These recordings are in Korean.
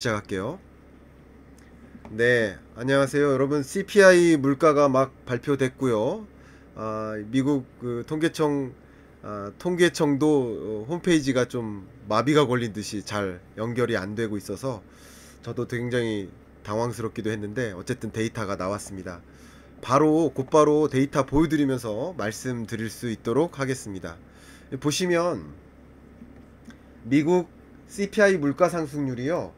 시작할게요. 네, 안녕하세요. 여러분, CPI 물가가 막 발표됐고요. 아, 미국 그 통계청 아, 통계청도 어, 홈페이지가 좀 마비가 걸린 듯이 잘 연결이 안 되고 있어서 저도 굉장히 당황스럽기도 했는데 어쨌든 데이터가 나왔습니다. 바로 곧바로 데이터 보여드리면서 말씀드릴 수 있도록 하겠습니다. 보시면 미국 CPI 물가 상승률이요.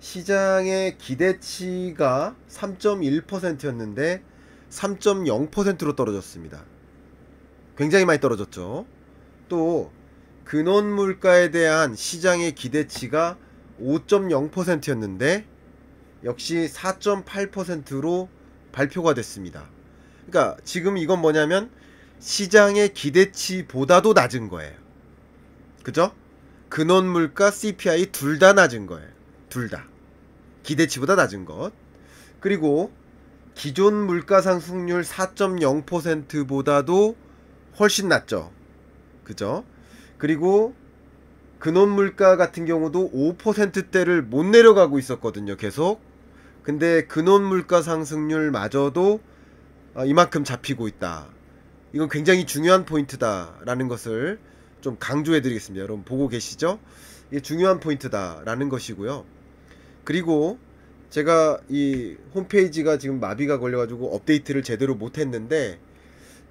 시장의 기대치가 3.1%였는데 3.0%로 떨어졌습니다. 굉장히 많이 떨어졌죠. 또 근원 물가에 대한 시장의 기대치가 5.0%였는데 역시 4.8%로 발표가 됐습니다. 그러니까 지금 이건 뭐냐면 시장의 기대치보다도 낮은 거예요. 그죠? 근원 물가 CPI 둘 다 낮은 거예요. 둘 다. 기대치보다 낮은 것. 그리고 기존 물가 상승률 4.0%보다도 훨씬 낮죠. 그죠? 그리고 근원 물가 같은 경우도 5%대를 못 내려가고 있었거든요, 계속. 근데 근원 물가 상승률마저도 어, 이만큼 잡히고 있다. 이건 굉장히 중요한 포인트다라는 것을 좀 강조해 드리겠습니다. 여러분 보고 계시죠? 이게 중요한 포인트다라는 것이고요. 그리고 제가 이 홈페이지가 지금 마비가 걸려가지고 업데이트를 제대로 못했는데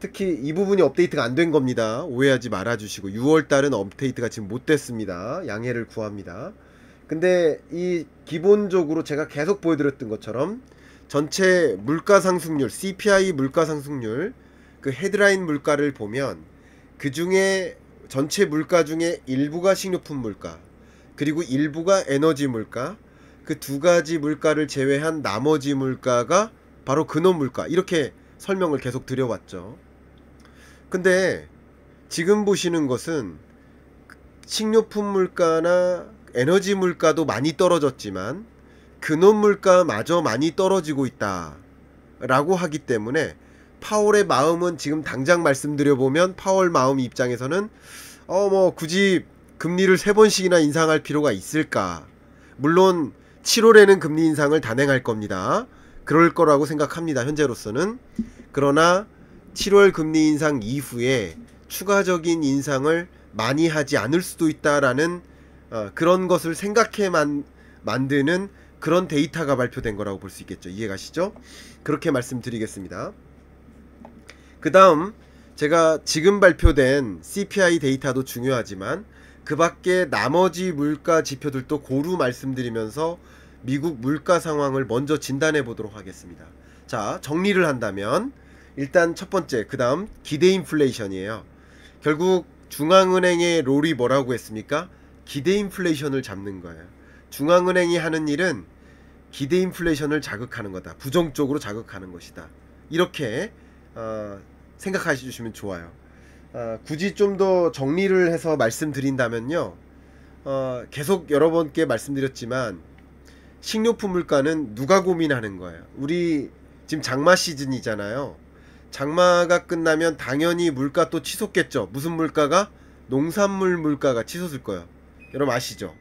특히 이 부분이 업데이트가 안 된 겁니다. 오해하지 말아주시고 6월달은 업데이트가 지금 못됐습니다. 양해를 구합니다. 근데 이 기본적으로 제가 계속 보여드렸던 것처럼 전체 물가 상승률 CPI 물가 상승률 그 헤드라인 물가를 보면 그 중에 전체 물가 중에 일부가 식료품 물가 그리고 일부가 에너지 물가 그두 가지 물가를 제외한 나머지 물가가 바로 근원 물가 이렇게 설명을 계속 드려왔죠. 근데 지금 보시는 것은 식료품 물가나 에너지 물가도 많이 떨어졌지만 근원 물가마저 많이 떨어지고 있다. 라고 하기 때문에 파월의 마음은 지금 당장 말씀드려보면 파월 마음 입장에서는 어 뭐 굳이 금리를 세 번씩이나 인상할 필요가 있을까? 물론 7월에는 금리 인상을 단행할 겁니다. 그럴 거라고 생각합니다. 현재로서는. 그러나 7월 금리 인상 이후에 추가적인 인상을 많이 하지 않을 수도 있다라는 어, 그런 것을 생각해 만, 만드는 그런 데이터가 발표된 거라고 볼 수 있겠죠. 이해가시죠? 그렇게 말씀드리겠습니다. 그 다음 제가 지금 발표된 CPI 데이터도 중요하지만 그 밖에 나머지 물가 지표들도 고루 말씀드리면서 미국 물가 상황을 먼저 진단해 보도록 하겠습니다. 자, 정리를 한다면 일단 첫 번째, 그다음 기대 인플레이션이에요. 결국 중앙은행의 롤이 뭐라고 했습니까? 기대 인플레이션을 잡는 거예요. 중앙은행이 하는 일은 기대 인플레이션을 자극하는 거다. 부정적으로 자극하는 것이다. 이렇게 어, 생각해 주시면 좋아요. 어, 굳이 좀 더 정리를 해서 말씀드린다면요. 어, 계속 여러 번께 말씀드렸지만 식료품 물가는 누가 고민하는 거예요? 우리 지금 장마 시즌이잖아요. 장마가 끝나면 당연히 물가 또 치솟겠죠. 무슨 물가가? 농산물 물가가 치솟을 거예요. 여러분 아시죠?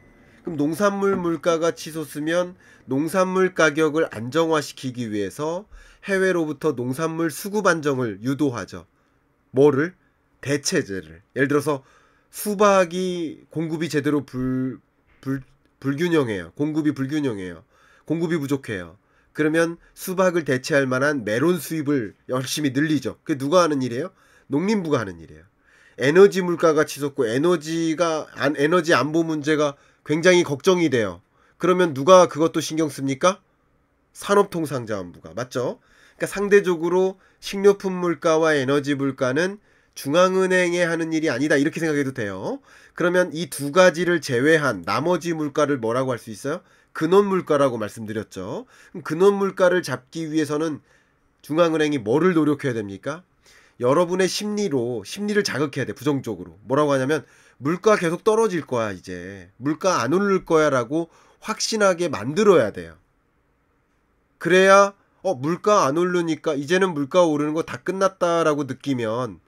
그럼 농산물 물가가 치솟으면 농산물 가격을 안정화시키기 위해서 해외로부터 농산물 수급 안정을 유도하죠. 뭐를? 대체제를. 예를 들어서 수박이 공급이 제대로 불, 불, 불균형해요. 공급이 불균형해요. 공급이 부족해요. 그러면 수박을 대체할 만한 메론 수입을 열심히 늘리죠. 그게 누가 하는 일이에요? 농림부가 하는 일이에요. 에너지 물가가 치솟고 에너지가 안, 에너지 안보 문제가 굉장히 걱정이 돼요. 그러면 누가 그것도 신경 씁니까? 산업통상자원부가 맞죠? 그러니까 상대적으로 식료품 물가와 에너지 물가는 중앙은행에 하는 일이 아니다 이렇게 생각해도 돼요. 그러면 이 두 가지를 제외한 나머지 물가를 뭐라고 할 수 있어요? 근원 물가라고 말씀드렸죠. 근원 물가를 잡기 위해서는 중앙은행이 뭐를 노력해야 됩니까? 여러분의 심리로 심리를 자극해야 돼 부정적으로 뭐라고 하냐면 물가 계속 떨어질 거야 이제 물가 안 오를 거야라고 확신하게 만들어야 돼요. 그래야 어 물가 안 오르니까 이제는 물가 오르는 거 다 끝났다라고 느끼면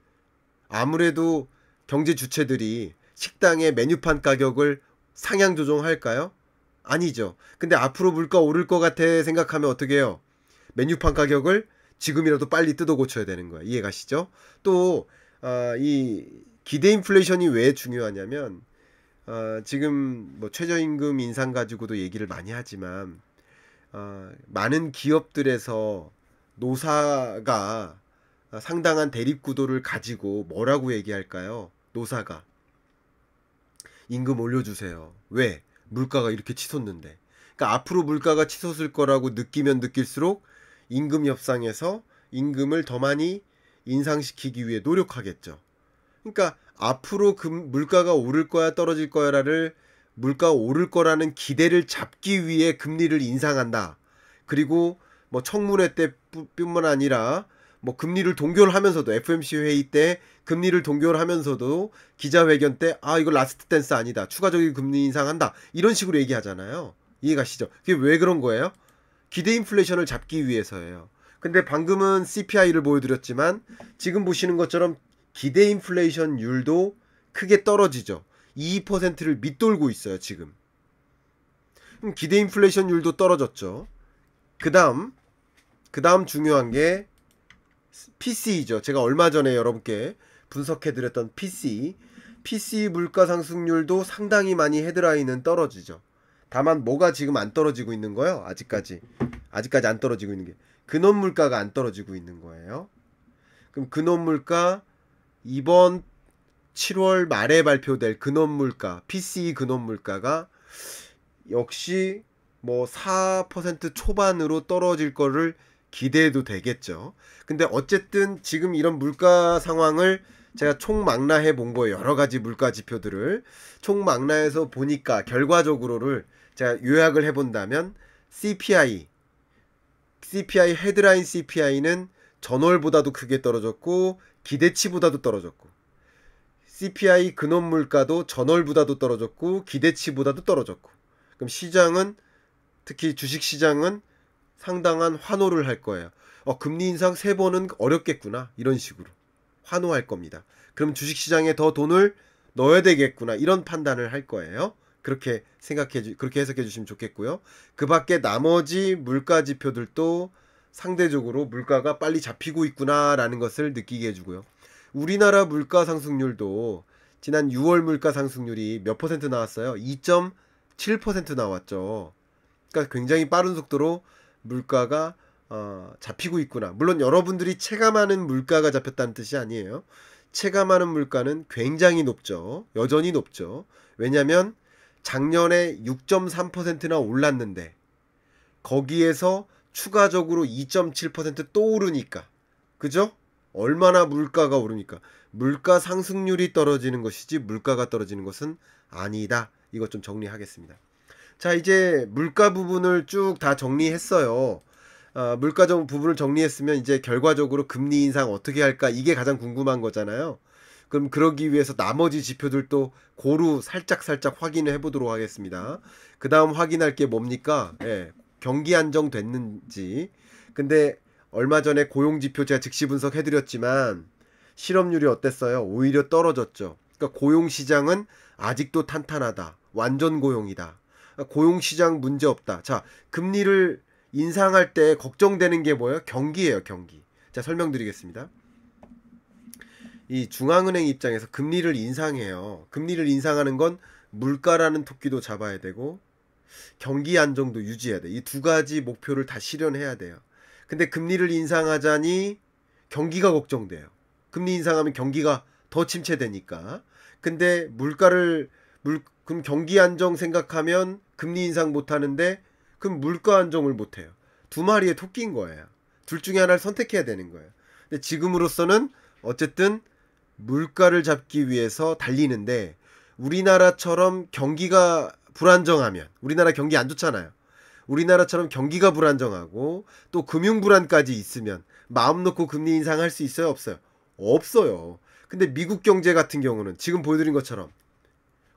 아무래도 경제 주체들이 식당의 메뉴판 가격을 상향 조정할까요? 아니죠. 근데 앞으로 물가 오를 것 같아 생각하면 어떻게 해요? 메뉴판 가격을 지금이라도 빨리 뜯어 고쳐야 되는 거야. 이해 가시죠? 또, 어, 이 기대 인플레이션이 왜 중요하냐면, 어, 지금 뭐 최저임금 인상 가지고도 얘기를 많이 하지만, 어, 많은 기업들에서 노사가 어, 상당한 대립 구도를 가지고 뭐라고 얘기할까요? 노사가 임금 올려주세요. 왜? 물가가 이렇게 치솟는데. 그러니까 앞으로 물가가 치솟을 거라고 느끼면 느낄수록 임금 협상에서 임금을 더 많이 인상시키기 위해 노력하겠죠. 그러니까 앞으로 그 물가가 오를 거야 떨어질 거야를 물가 오를 거라는 기대를 잡기 위해 금리를 인상한다. 그리고 뭐 청문회 때뿐만 아니라 뭐 금리를 동결 하면서도 FMC 회의 때 금리를 동결하면서도 기자회견 때 아 이거 라스트 댄스 아니다 추가적인 금리 인상한다 이런 식으로 얘기하잖아요 이해가시죠? 그게 왜 그런 거예요? 기대 인플레이션을 잡기 위해서예요. 근데 방금은 CPI를 보여드렸지만 지금 보시는 것처럼 기대 인플레이션율도 크게 떨어지죠. 2%를 밑돌고 있어요 지금. 음, 기대 인플레이션율도 떨어졌죠. 그 다음 그 다음 중요한 게 PC죠. 제가 얼마 전에 여러분께 분석해드렸던 PC. PC 물가 상승률도 상당히 많이 헤드라인은 떨어지죠. 다만 뭐가 지금 안 떨어지고 있는 거예요? 아직까지. 아직까지 안 떨어지고 있는 게. 근원 물가가 안 떨어지고 있는 거예요. 그럼 근원 물가 이번 7월 말에 발표될 근원 물가, p c 근원 물가가 역시 뭐 4% 초반으로 떨어질 거를 기대도 해 되겠죠. 근데 어쨌든 지금 이런 물가 상황을 제가 총망라해 본 거예요. 여러 가지 물가 지표들을 총망라해서 보니까 결과적으로를 제가 요약을 해 본다면 CPI CPI 헤드라인 CPI는 전월보다도 크게 떨어졌고 기대치보다도 떨어졌고 CPI 근원 물가도 전월보다도 떨어졌고 기대치보다도 떨어졌고 그럼 시장은 특히 주식 시장은 상당한 환호를 할 거예요. 어, 금리 인상 세 번은 어렵겠구나. 이런 식으로 환호할 겁니다. 그럼 주식 시장에 더 돈을 넣어야 되겠구나. 이런 판단을 할 거예요. 그렇게 생각해 주 그렇게 해석해 주시면 좋겠고요. 그 밖에 나머지 물가 지표들도 상대적으로 물가가 빨리 잡히고 있구나라는 것을 느끼게 해 주고요. 우리나라 물가 상승률도 지난 6월 물가 상승률이 몇 퍼센트 나왔어요? 2.7% 나왔죠. 그러니까 굉장히 빠른 속도로 물가가 어, 잡히고 있구나. 물론 여러분들이 체감하는 물가가 잡혔다는 뜻이 아니에요. 체감하는 물가는 굉장히 높죠. 여전히 높죠. 왜냐하면 작년에 6.3%나 올랐는데 거기에서 추가적으로 2.7%또 오르니까 그죠? 얼마나 물가가 오르니까 물가 상승률이 떨어지는 것이지 물가가 떨어지는 것은 아니다. 이것 좀 정리하겠습니다. 자, 이제 물가 부분을 쭉 다 정리했어요. 어, 물가 정 부분을 정리했으면 이제 결과적으로 금리 인상 어떻게 할까 이게 가장 궁금한 거잖아요. 그럼 그러기 위해서 나머지 지표들도 고루 살짝 살짝 확인을 해보도록 하겠습니다. 그 다음 확인할 게 뭡니까? 예, 경기 안정 됐는지. 근데 얼마 전에 고용 지표 제가 즉시 분석해드렸지만 실업률이 어땠어요? 오히려 떨어졌죠. 그러니까 고용 시장은 아직도 탄탄하다. 완전 고용이다. 고용시장 문제 없다. 자, 금리를 인상할 때 걱정되는 게 뭐예요? 경기예요, 경기. 자, 설명드리겠습니다. 이 중앙은행 입장에서 금리를 인상해요. 금리를 인상하는 건 물가라는 토끼도 잡아야 되고 경기 안정도 유지해야 돼. 이 두 가지 목표를 다 실현해야 돼요. 근데 금리를 인상하자니 경기가 걱정돼요. 금리 인상하면 경기가 더 침체되니까. 근데 물가를 물 그럼 경기 안정 생각하면 금리 인상 못 하는데 그럼 물가 안정을 못 해요. 두 마리의 토끼인 거예요. 둘 중에 하나를 선택해야 되는 거예요. 근데 지금으로서는 어쨌든 물가를 잡기 위해서 달리는데 우리나라처럼 경기가 불안정하면 우리나라 경기 안 좋잖아요. 우리나라처럼 경기가 불안정하고 또 금융 불안까지 있으면 마음 놓고 금리 인상할 수 있어요, 없어요? 없어요. 근데 미국 경제 같은 경우는 지금 보여드린 것처럼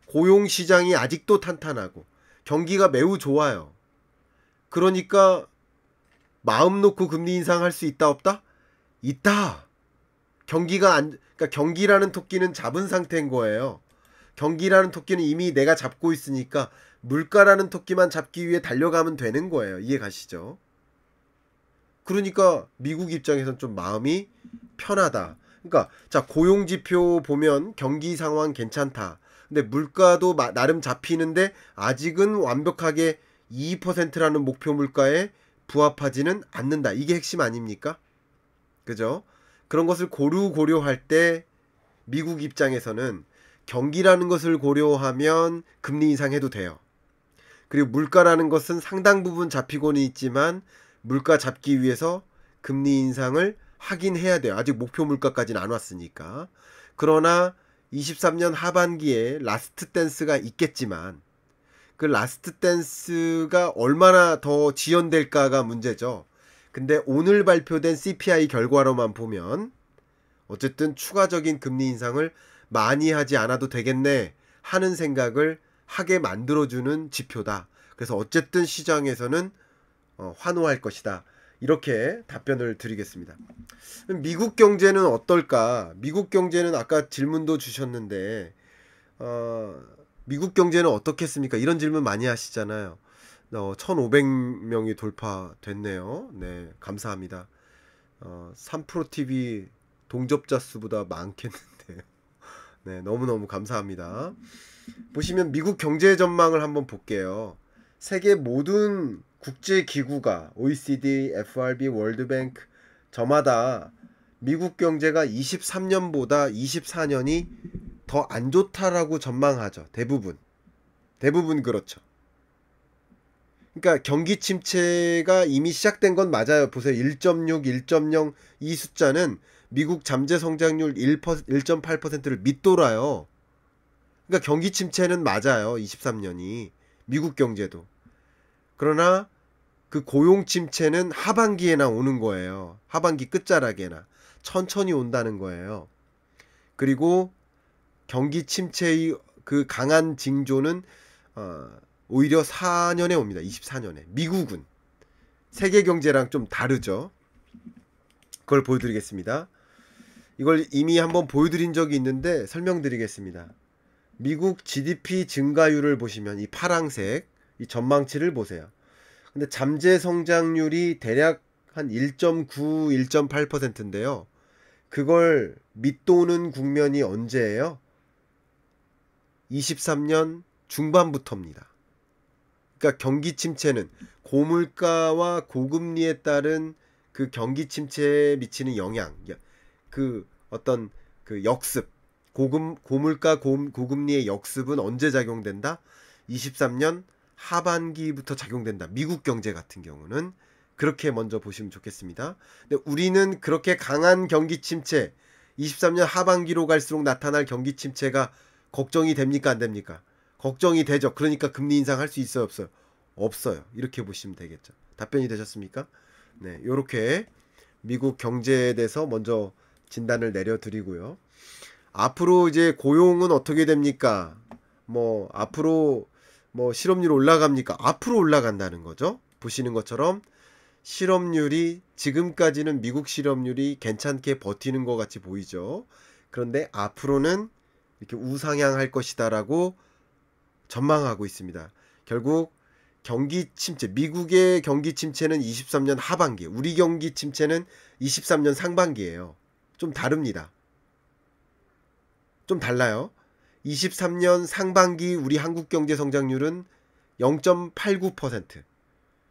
고용 시장이 아직도 탄탄하고 경기가 매우 좋아요. 그러니까 마음 놓고 금리 인상할 수 있다 없다? 있다. 경기가 안 그러니까 경기라는 토끼는 잡은 상태인 거예요. 경기라는 토끼는 이미 내가 잡고 있으니까 물가라는 토끼만 잡기 위해 달려가면 되는 거예요. 이해 가시죠? 그러니까 미국 입장에선 좀 마음이 편하다. 그러니까 자 고용 지표 보면 경기 상황 괜찮다. 근데 물가도 나름 잡히는데 아직은 완벽하게 2%라는 목표 물가에 부합하지는 않는다. 이게 핵심 아닙니까? 그죠? 그런 것을 고루 고려할 때 미국 입장에서는 경기라는 것을 고려하면 금리 인상해도 돼요. 그리고 물가라는 것은 상당 부분 잡히고는 있지만 물가 잡기 위해서 금리 인상을 하긴 해야 돼요. 아직 목표 물가까지는 안 왔으니까. 그러나 23년 하반기에 라스트 댄스가 있겠지만 그 라스트 댄스가 얼마나 더 지연될까가 문제죠. 근데 오늘 발표된 CPI 결과로만 보면 어쨌든 추가적인 금리 인상을 많이 하지 않아도 되겠네 하는 생각을 하게 만들어주는 지표다. 그래서 어쨌든 시장에서는 어, 환호할 것이다. 이렇게 답변을 드리겠습니다. 미국 경제는 어떨까? 미국 경제는 아까 질문도 주셨는데 어, 미국 경제는 어떻겠습니까? 이런 질문 많이 하시잖아요. 어, 1,500명이 돌파됐네요. 네, 감사합니다. 어, 3프로 TV 동접자 수보다 많겠는데요. 네, 너무너무 감사합니다. 보시면 미국 경제 전망을 한번 볼게요. 세계 모든 국제기구가 OECD, FRB, 월드뱅크 저마다 미국 경제가 23년보다 24년이 더 안 좋다라고 전망하죠. 대부분. 대부분 그렇죠. 그러니까 경기 침체가 이미 시작된 건 맞아요. 보세요. 1.6, 1.0 이 숫자는 미국 잠재 성장률 1.8%를 밑돌아요. 그러니까 경기 침체는 맞아요. 23년이 미국 경제도. 그러나 그 고용 침체는 하반기에나 오는 거예요. 하반기 끝자락에나 천천히 온다는 거예요. 그리고 경기 침체의 그 강한 징조는 어, 오히려 4년에 옵니다. 24년에 미국은 세계 경제랑 좀 다르죠. 그걸 보여드리겠습니다. 이걸 이미 한번 보여드린 적이 있는데 설명드리겠습니다. 미국 GDP 증가율을 보시면 이 파랑색 이 전망치를 보세요. 근데 잠재 성장률이 대략 한 1.9, 1.8%인데요. 그걸 밑도는 국면이 언제예요? 23년 중반부터입니다. 그러니까 경기 침체는 고물가와 고금리에 따른 그 경기 침체에 미치는 영향, 그 어떤 그 역습, 고금 고물가 고, 고금리의 역습은 언제 작용된다? 23년 하반기부터 작용된다. 미국 경제 같은 경우는 그렇게 먼저 보시면 좋겠습니다. 근데 우리는 그렇게 강한 경기 침체, 23년 하반기로 갈수록 나타날 경기 침체가 걱정이 됩니까 안 됩니까? 걱정이 되죠. 그러니까 금리 인상 할수 있어요 없어요? 없어요. 이렇게 보시면 되겠죠. 답변이 되셨습니까? 네, 요렇게 미국 경제에 대해서 먼저 진단을 내려드리고요. 앞으로 이제 고용은 어떻게 됩니까? 뭐 앞으로 뭐 실업률 올라갑니까? 앞으로 올라간다는 거죠. 보시는 것처럼 실업률이 지금까지는 미국 실업률이 괜찮게 버티는 것 같이 보이죠. 그런데 앞으로는 이렇게 우상향할 것이다라고 전망하고 있습니다. 결국 경기 침체, 미국의 경기 침체는 23년 하반기, 우리 경기 침체는 23년 상반기예요. 좀 다릅니다. 좀 달라요. 23년 상반기 우리 한국 경제 성장률은 0.89%,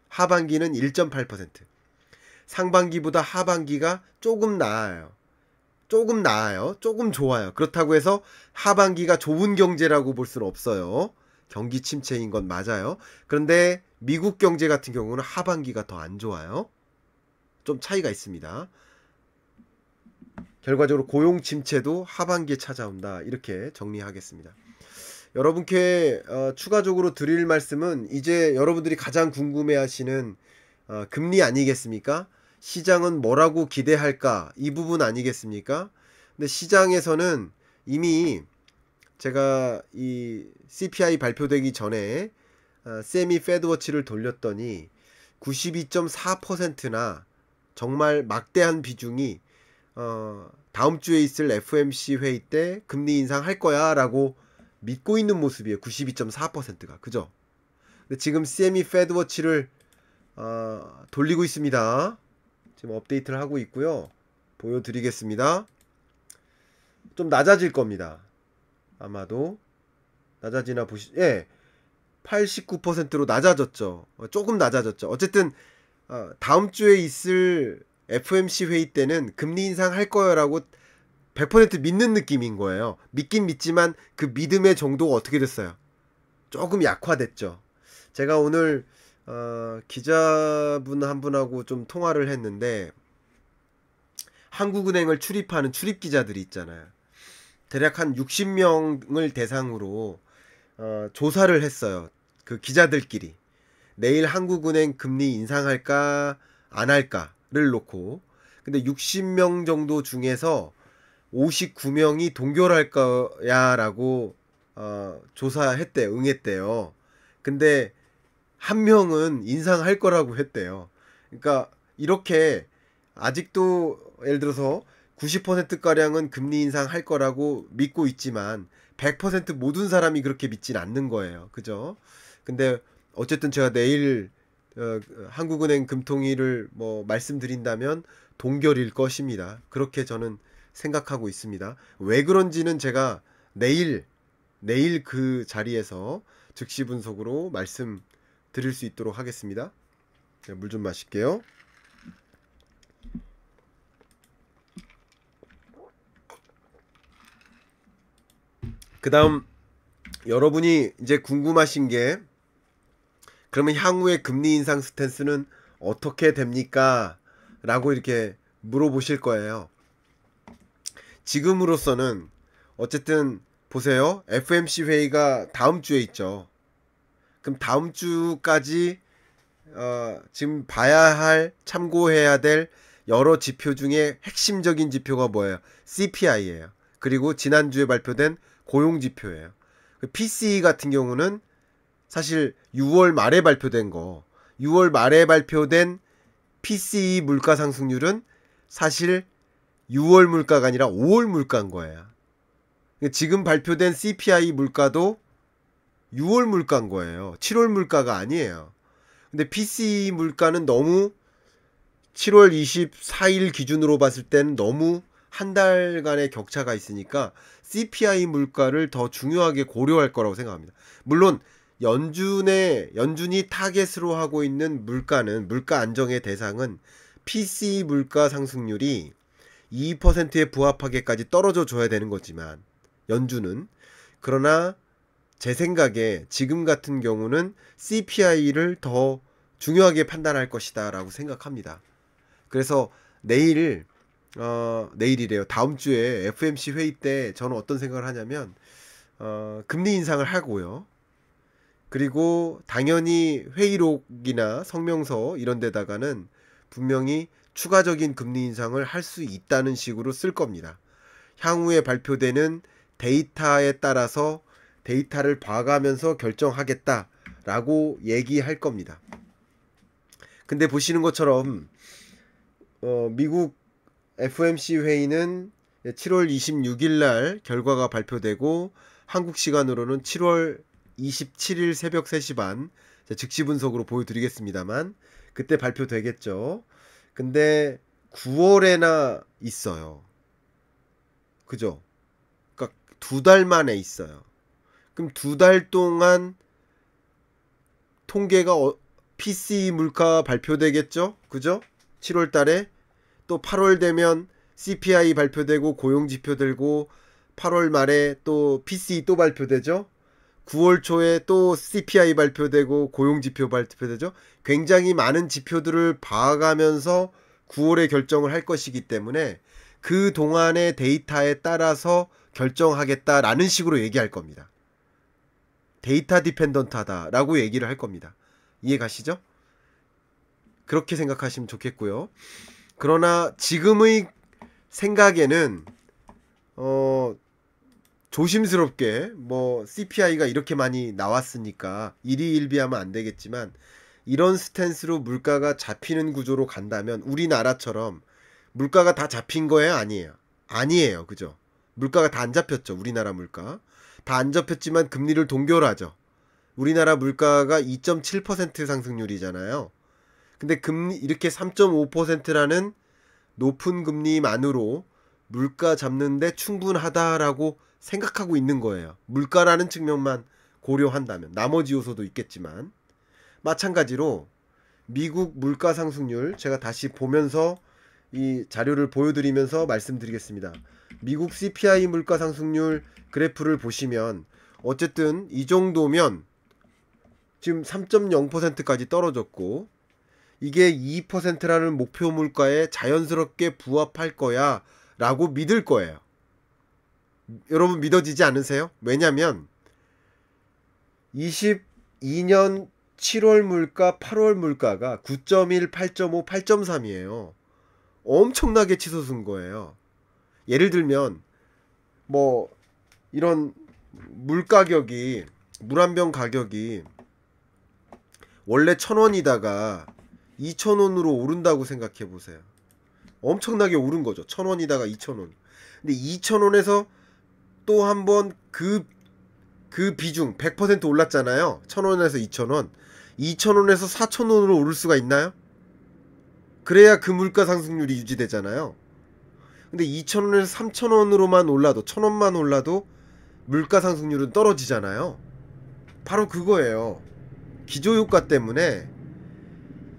하반기는 1.8%. 상반기보다 하반기가 조금 나아요. 조금 나아요. 조금 좋아요. 그렇다고 해서 하반기가 좋은 경제라고 볼 수는 없어요. 경기 침체인 건 맞아요. 그런데 미국 경제 같은 경우는 하반기가 더 안 좋아요. 좀 차이가 있습니다. 결과적으로 고용 침체도 하반기에 찾아온다. 이렇게 정리하겠습니다. 여러분께 어, 추가적으로 드릴 말씀은 이제 여러분들이 가장 궁금해하시는 어, 금리 아니겠습니까? 시장은 뭐라고 기대할까? 이 부분 아니겠습니까? 근데 시장에서는 이미 제가 이 CPI 발표되기 전에 어, 세미 페드워치를 돌렸더니 92.4%나 정말 막대한 비중이 어, 다음 주에 있을 FMC 회의 때 금리 인상할 거야라고 믿고 있는 모습이에요. 92.4%가 그죠? 근데 지금 CME 페드워치를 어, 돌리고 있습니다. 지금 업데이트를 하고 있고요. 보여드리겠습니다. 좀 낮아질 겁니다. 아마도 낮아지나 보시 예 89%로 낮아졌죠. 조금 낮아졌죠. 어쨌든 어, 다음 주에 있을 FMC 회의 때는 금리 인상 할 거예요라고 100% 믿는 느낌인 거예요. 믿긴 믿지만 그 믿음의 정도가 어떻게 됐어요? 조금 약화됐죠. 제가 오늘 어, 기자분 한 분하고 좀 통화를 했는데 한국은행을 출입하는 출입 기자들이 있잖아요. 대략 한 60명을 대상으로 어, 조사를 했어요. 그 기자들끼리 내일 한국은행 금리 인상할까 안 할까 를 놓고 근데 60명 정도 중에서 59명이 동결할 거야라고 어, 조사했대 응했대요. 근데 한 명은 인상할 거라고 했대요. 그러니까 이렇게 아직도 예를 들어서 90% 가량은 금리 인상할 거라고 믿고 있지만 100% 모든 사람이 그렇게 믿진 않는 거예요. 그죠? 근데 어쨌든 제가 내일 어, 한국은행 금통위를 뭐 말씀드린다면 동결일 것입니다. 그렇게 저는 생각하고 있습니다. 왜 그런지는 제가 내일 내일 그 자리에서 즉시 분석으로 말씀 드릴 수 있도록 하겠습니다. 네, 물좀 마실게요. 그 다음 여러분이 이제 궁금하신 게 그러면 향후의 금리 인상 스탠스는 어떻게 됩니까? 라고 이렇게 물어보실 거예요. 지금으로서는 어쨌든 보세요. FMC 회의가 다음 주에 있죠. 그럼 다음 주까지 어, 지금 봐야 할 참고해야 될 여러 지표 중에 핵심적인 지표가 뭐예요? CPI예요. 그리고 지난주에 발표된 고용 지표예요. 그 PCE 같은 경우는 사실 6월 말에 발표된 거, 6월 말에 발표된 PCE 물가 상승률은 사실 6월 물가가 아니라 5월 물가인 거예요. 그러니까 지금 발표된 CPI 물가도 6월 물가인 거예요. 7월 물가가 아니에요. 근데 PCE 물가는 너무 7월 24일 기준으로 봤을 땐 너무 한 달간의 격차가 있으니까 CPI 물가를 더 중요하게 고려할 거라고 생각합니다. 물론 연준의 연준이 타겟으로 하고 있는 물가는 물가 안정의 대상은 p c 물가 상승률이 2%에 부합하게까지 떨어져 줘야 되는 거지만 연준은 그러나 제 생각에 지금 같은 경우는 CPI를 더 중요하게 판단할 것이다라고 생각합니다. 그래서 내일 어 내일이래요. 다음 주에 FMC 회의 때 저는 어떤 생각을 하냐면 어 금리 인상을 하고요. 그리고 당연히 회의록이나 성명서 이런 데다가는 분명히 추가적인 금리 인상을 할 수 있다는 식으로 쓸 겁니다. 향후에 발표되는 데이터에 따라서 데이터를 봐가면서 결정하겠다라고 얘기할 겁니다. 근데 보시는 것처럼 어, 미국 f m c 회의는 7월 26일 날 결과가 발표되고 한국 시간으로는 7월 27일 새벽 3시 반 즉시 분석으로 보여드리겠습니다만 그때 발표되겠죠. 근데 9월에나 있어요. 그죠? 그러니까 두달 만에 있어요. 그럼 두 달 동안 통계가 어, PC 물가 발표되겠죠? 그죠? 7월 달에 또 8월 되면 CPI 발표되고 고용 지표 들고 8월 말에 또 PC 또 발표되죠? 9월 초에 또 CPI 발표되고 고용지표 발표되죠. 굉장히 많은 지표들을 봐가면서 9월에 결정을 할 것이기 때문에 그 동안의 데이터에 따라서 결정하겠다라는 식으로 얘기할 겁니다. 데이터 디펜던트하다라고 얘기를 할 겁니다. 이해 가시죠? 그렇게 생각하시면 좋겠고요. 그러나 지금의 생각에는 어 조심스럽게 뭐 CPI가 이렇게 많이 나왔으니까 일희일비하면 안 되겠지만 이런 스탠스로 물가가 잡히는 구조로 간다면 우리나라처럼 물가가 다 잡힌 거예요? 아니에요? 아니에요. 그죠? 물가가 다 안 잡혔죠. 우리나라 물가. 다 안 잡혔지만 금리를 동결하죠. 우리나라 물가가 2.7% 상승률이잖아요. 근데 금리 이렇게 3.5%라는 높은 금리만으로 물가 잡는데 충분하다라고 생각하고 있는 거예요. 물가라는 측면만 고려한다면 나머지 요소도 있겠지만 마찬가지로 미국 물가 상승률 제가 다시 보면서 이 자료를 보여드리면서 말씀드리겠습니다. 미국 CPI 물가 상승률 그래프를 보시면 어쨌든 이 정도면 지금 3.0%까지 떨어졌고 이게 2%라는 목표 물가에 자연스럽게 부합할 거야 라고 믿을 거예요. 여러분 믿어지지 않으세요? 왜냐면 22년 7월 물가, 8월 물가가 9.1, 8.5, 8.3이에요. 엄청나게 치솟은 거예요. 예를 들면 뭐 이런 물 가격이 물 한병 가격이 원래 천 원이다가 이천 원으로 오른다고 생각해 보세요. 엄청나게 오른 거죠. 천 원이다가 이천 원. 근데 이천 원에서 또 한 번 그, 그 비중 100% 올랐잖아요. 1000원에서 2000원. 2000원에서 4000원으로 오를 수가 있나요? 그래야 그 물가 상승률이 유지되잖아요. 근데 2000원에서 3000원으로만 올라도 1000원만 올라도 물가 상승률은 떨어지잖아요. 바로 그거예요. 기조 효과 때문에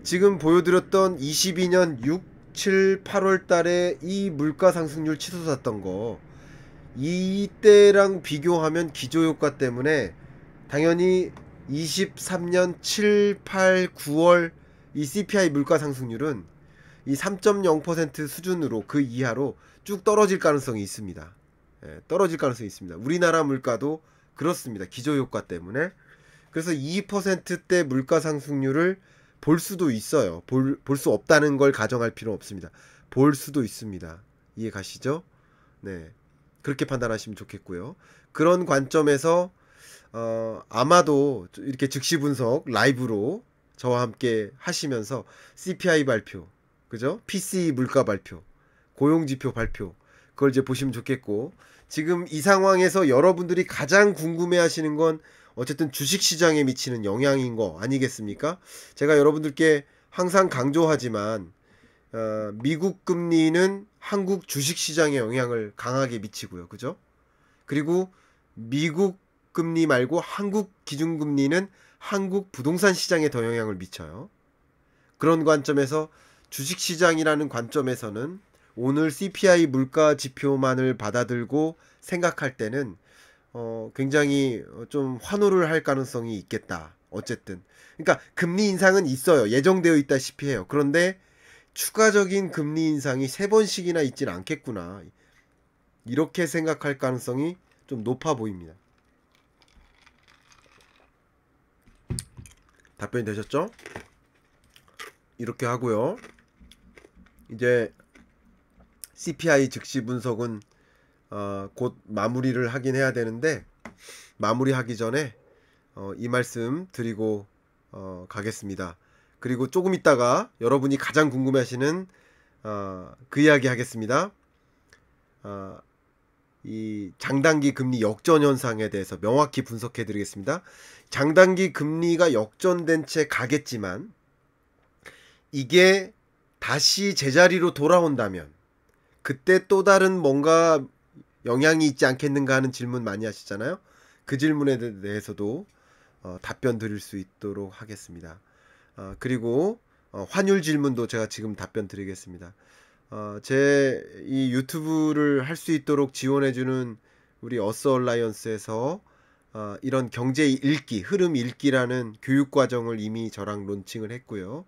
지금 보여드렸던 22년 6, 7, 8월 달에 이 물가 상승률 치솟았던 거 이때랑 비교하면 기조효과 때문에 당연히 23년 7, 8, 9월 이 CPI 물가 상승률은 이 3.0% 수준으로 그 이하로 쭉 떨어질 가능성이 있습니다. 예, 떨어질 가능성이 있습니다. 우리나라 물가도 그렇습니다. 기조효과 때문에. 그래서 2%대 물가 상승률을 볼 수도 있어요. 볼 수 없다는 걸 가정할 필요는 없습니다. 볼 수도 있습니다. 이해 가시죠? 네. 그렇게 판단하시면 좋겠고요. 그런 관점에서 어, 아마도 이렇게 즉시 분석 라이브로 저와 함께 하시면서 CPI 발표, 그죠? PCE 물가 발표, 고용 지표 발표 그걸 이제 보시면 좋겠고 지금 이 상황에서 여러분들이 가장 궁금해 하시는 건 어쨌든 주식 시장에 미치는 영향인 거 아니겠습니까? 제가 여러분들께 항상 강조하지만 어, 미국 금리는 한국 주식 시장에 영향을 강하게 미치고요. 그죠? 그리고 미국 금리 말고 한국 기준금리는 한국 부동산 시장에 더 영향을 미쳐요. 그런 관점에서 주식 시장이라는 관점에서는 오늘 CPI 물가 지표만을 받아들고 생각할 때는 어, 굉장히 어, 좀 환호를 할 가능성이 있겠다. 어쨌든. 그러니까 금리 인상은 있어요. 예정되어 있다시피 해요. 그런데 추가적인 금리 인상이 세 번씩이나 있진 않겠구나. 이렇게 생각할 가능성이 좀 높아 보입니다. 답변이 되셨죠? 이렇게 하고요. 이제 CPI 즉시 분석은 어, 곧 마무리를 하긴 해야 되는데 마무리하기 전에 어, 이 말씀 드리고 어, 가겠습니다. 그리고 조금 있다가 여러분이 가장 궁금해하시는 어, 그 이야기 하겠습니다. 어, 이 장단기 금리 역전 현상에 대해서 명확히 분석해 드리겠습니다. 장단기 금리가 역전된 채 가겠지만 이게 다시 제자리로 돌아온다면 그때 또 다른 뭔가 영향이 있지 않겠는가 하는 질문 많이 하시잖아요. 그 질문에 대해서도 어, 답변 드릴 수 있도록 하겠습니다. 어, 그리고 어, 환율 질문도 제가 지금 답변 드리겠습니다. 어, 제이 유튜브를 할 수 있도록 지원해주는 우리 어스 얼라이언스에서 어, 이런 경제 읽기, 흐름 읽기라는 교육 과정을 이미 저랑 론칭을 했고요.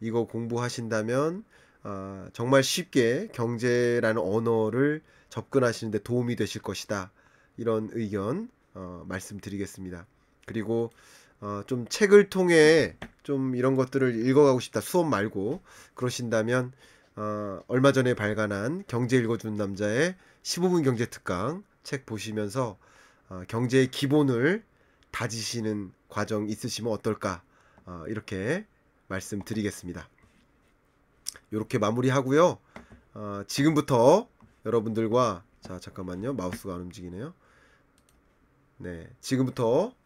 이거 공부하신다면 어, 정말 쉽게 경제라는 언어를 접근하시는데 도움이 되실 것이다. 이런 의견 어, 말씀드리겠습니다. 그리고 어, 좀 책을 통해 좀 이런 것들을 읽어가고 싶다 수업 말고 그러신다면 어, 얼마 전에 발간한 경제 읽어주는 남자의 15분 경제 특강 책 보시면서 어, 경제의 기본을 다지시는 과정 있으시면 어떨까 어, 이렇게 말씀드리겠습니다. 이렇게 마무리하고요. 어, 지금부터 여러분들과 자 잠깐만요 마우스가 안 움직이네요. 네 지금부터